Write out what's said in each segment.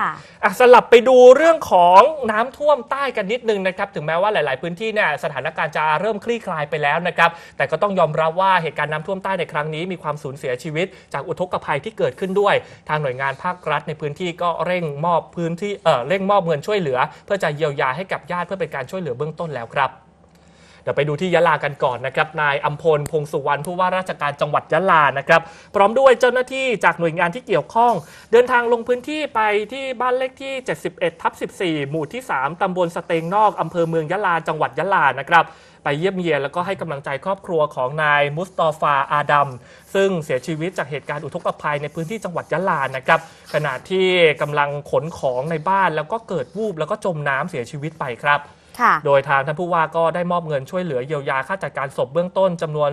อะสลับไปดูเรื่องของน้ำท่วมใต้กันนิดนึงนะครับ ถึงแม้ว่าหลาย ๆ พื้นที่เนี่ยสถานการณ์จะเริ่มคลี่คลายไปแล้วนะครับ แต่ก็ต้องยอมรับว่าเหตุการณ์น้ำท่วมใต้ในครั้งนี้ มีความสูญเสียชีวิตจากอุทกภัยที่เกิดขึ้นด้วย ทางหน่วยงานภาครัฐในพื้นที่ก็เร่งมอบพื้นที่เออเร่งมอบเงินช่วยเหลือ เพื่อจะเยียวยาให้กับญาติเพื่อเป็นการช่วยเหลือเบื้องต้นแล้วครับเดี๋ยวไปดูที่ยะลากันก่อนนะครับ นายอัมพลพงสุวรรณผู้ว่าราชการจังหวัดยะลานะครับพร้อมด้วยเจ้าหน้าที่จากหน่วยงานที่เกี่ยวข้อง เดินทางลงพื้นที่ไปที่บ้านเลขที่ 71 ทับ 14 หมู่ที่ 3 ตำบลสเตงนอกอำเภอเมืองยะลา จังหวัดยะลา นะครับไปเยี่ยมเยียนแล้วก็ให้กำลังใจครอบครัวของนายมุสตอฟาอาดัมซึ่งเสียชีวิตจากเหตุการณ์อุทกภัยในพื้นที่จังหวัดยะลา นะครับขณะที่กำลังขนของในบ้านแล้วก็เกิดวูบแล้วก็จมน้ำเสียชีวิตไปครับโดยทางท่านผู้ว่าก็ได้มอบเงินช่วยเหลือ เยียวยาค่าจัดการศพเบื้องต้นจำนวน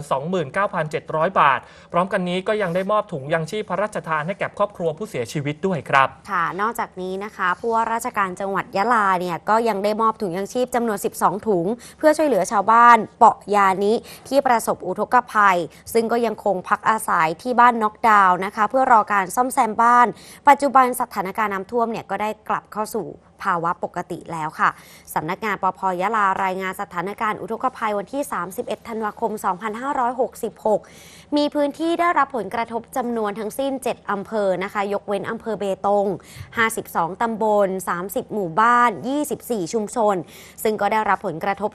29,700 บาท พร้อมกันนี้ก็ยังได้มอบถุงยังชีพพระราชทานให้แก่ครอบครัวผู้เสียชีวิตด้วยครับค่ะนอกจากนี้นะคะผู้ว่าราชการจังหวัดยะลาเนี่ยก็ยังได้มอบถุงยังชีพจำนวน 12 ถุงเพื่อช่วยเหลือชาวบ้าน เปาะยานิที่ประสบอุทกภัย ซึ่งก็ยังคงพักอาศัยที่บ้านน็อกดาวน์นะคะเพื่อรอการซ่อมแซมบ้าน ปัจจุบันสถานการณ์น้ำท่วมเนี่ยก็ได้กลับเข้าสู่ภาวะปกติแล้วค่ะ สำนักงานปพยะลารายงานสถานการณ์อุทกภัยวันที่ 31 ธันวาคม 2566 มีพื้นที่ได้รับผลกระทบจำนวนทั้งสิ้น 7 อำเภอ นะคะ ยกเว้นอำเภอเบตง 52 ตำบล 30 หมู่บ้าน 24 ชุมชน ซึ่งก็ได้รับผลกระทบ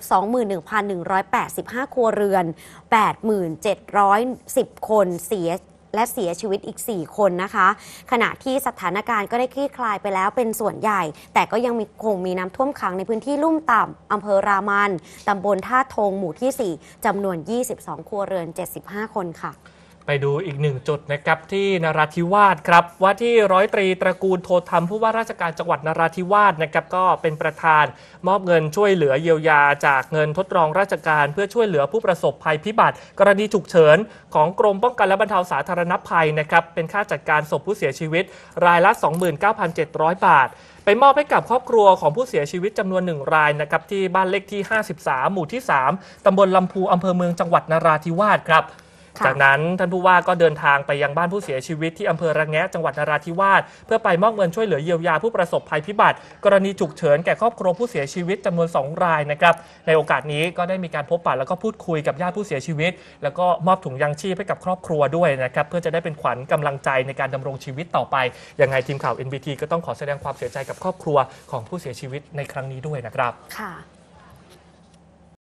21,185 ครัวเรือน 8710 คนเสียและเสียชีวิตอีก 4 คนนะคะ ขณะที่สถานการณ์ก็ได้คลี่คลายไปแล้วเป็นส่วนใหญ่ แต่ก็ยังมีคงมีน้ำท่วมขังในพื้นที่ลุ่มต่ำอำเภอรามันตำบลท่าทงหมู่ที่ 4 จำนวน 22 ครัวเรือน 75 คนค่ะไปดูอีกหนึ่งจุดนะครับที่นราธิวาสครับว่าที่ร้อยตรี ตระกูลโทธรรมผู้ว่าราชการจังหวัดนราธิวาสนะครับก็เป็นประธานมอบเงินช่วยเหลือเยียวยาจากเงินทดลองราชการเพื่อช่วยเหลือผู้ประสบภัยพิบัติ กรณีฉุกเฉินของกรมป้องกันและบรรเทาสาธารณภัยนะครับเป็นค่าจัดการศพผู้เสียชีวิตรายละ 29,700 บาท ไปมอบให้กับครอบครัวของผู้เสียชีวิตจำนวนหนึ่งรายนะครับที่บ้านเลขที่ 53หมู่ที่ 3ตำบลลำพูอำเภอเมืองจังหวัดนราธิวาสครับจากนั้นท่านผู้ว่าก็เดินทางไปยังบ้านผู้เสียชีวิต ที่อำเภอระแงะจังหวัดนราธิวาสเพื่อไปมอบเงินช่วยเหลือเยียวยาผู้ประสบภัยพิบัติ กรณีฉุกเฉินแก่ครอบครัวผู้เสียชีวิตจำนวน 2 รายนะครับ ในโอกาสนี้ก็ได้มีการพบปะแล้วก็พูดคุยกับญาติผู้เสียชีวิต แล้วก็มอบถุงยางชีพให้กับครอบครัวด้วยนะครับเพื่อจะได้เป็นขวัญกำลังใจในการดำรงชีวิตต่อไปยังไงทีมข่าว NBT ก็ต้องขอแสดงความเสียใจกับครอบครัวของผู้เสียชีวิตในครั้งนี้ด้วยนะครับค่ะ